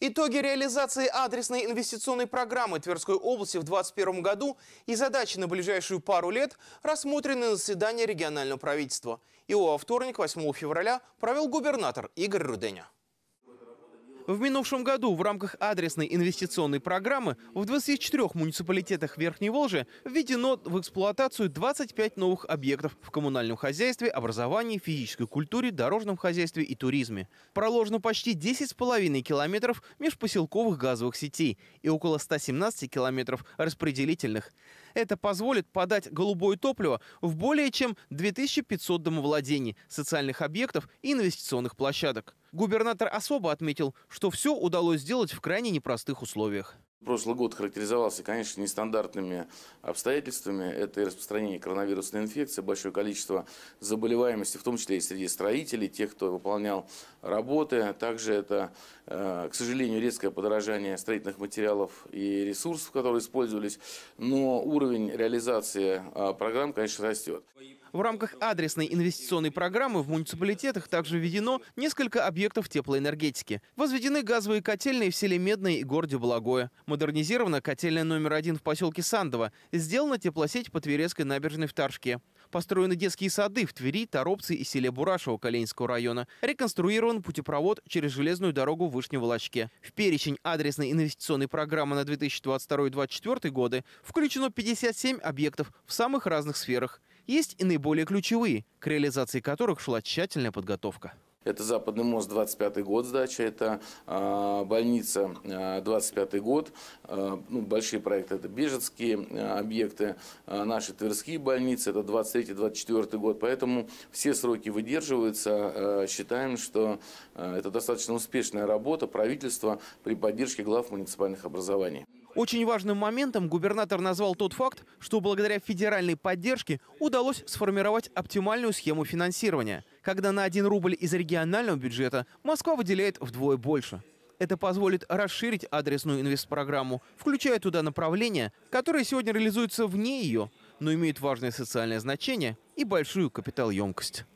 Итоги реализации адресной инвестиционной программы Тверской области в 2021 году и задачи на ближайшую пару лет рассмотрены на заседании регионального правительства. Его во вторник, 8 февраля, провел губернатор Игорь Руденя. В минувшем году в рамках адресной инвестиционной программы в 24 муниципалитетах Верхней Волжи введено в эксплуатацию 25 новых объектов в коммунальном хозяйстве, образовании, физической культуре, дорожном хозяйстве и туризме. Проложено почти 10,5 километров межпоселковых газовых сетей и около 117 километров распределительных. Это позволит подать голубое топливо в более чем 2500 домовладений, социальных объектов и инвестиционных площадок. Губернатор особо отметил, что все удалось сделать в крайне непростых условиях. Прошлый год характеризовался, конечно, нестандартными обстоятельствами. Это и распространение коронавирусной инфекции, большое количество заболеваемости, в том числе и среди строителей, тех, кто выполнял работы. Также это, э, к сожалению, резкое подорожание строительных материалов и ресурсов, которые использовались. Но уровень реализации а, программ, конечно, растет. В рамках адресной инвестиционной программы в муниципалитетах также введено несколько объектов теплоэнергетики. Возведены газовые котельные в селе Медное и городе Благое. Модернизирована котельная номер один в поселке Сандово. Сделана теплосеть по Тверецкой набережной в Таршке. Построены детские сады в Твери, Торопце и селе Бурашево Калининского района. Реконструирован путепровод через железную дорогу в Вышнего Лачке. В перечень адресной инвестиционной программы на 2022-2024 годы включено 57 объектов в самых разных сферах. Есть и наиболее ключевые, к реализации которых шла тщательная подготовка. Это Западный мост, 25 год сдача, это а, больница, 25 а, год. А, ну, большие проекты – это бежецкие объекты, наши тверские больницы, это 23-24 год. Поэтому все сроки выдерживаются. Считаем, что это достаточно успешная работа правительства при поддержке глав муниципальных образований. Очень важным моментом губернатор назвал тот факт, что благодаря федеральной поддержке удалось сформировать оптимальную схему финансирования – когда на 1 рубль из регионального бюджета Москва выделяет вдвое больше. Это позволит расширить адресную инвестпрограмму, включая туда направления, которые сегодня реализуются вне ее, но имеют важное социальное значение и большую капиталоемкость.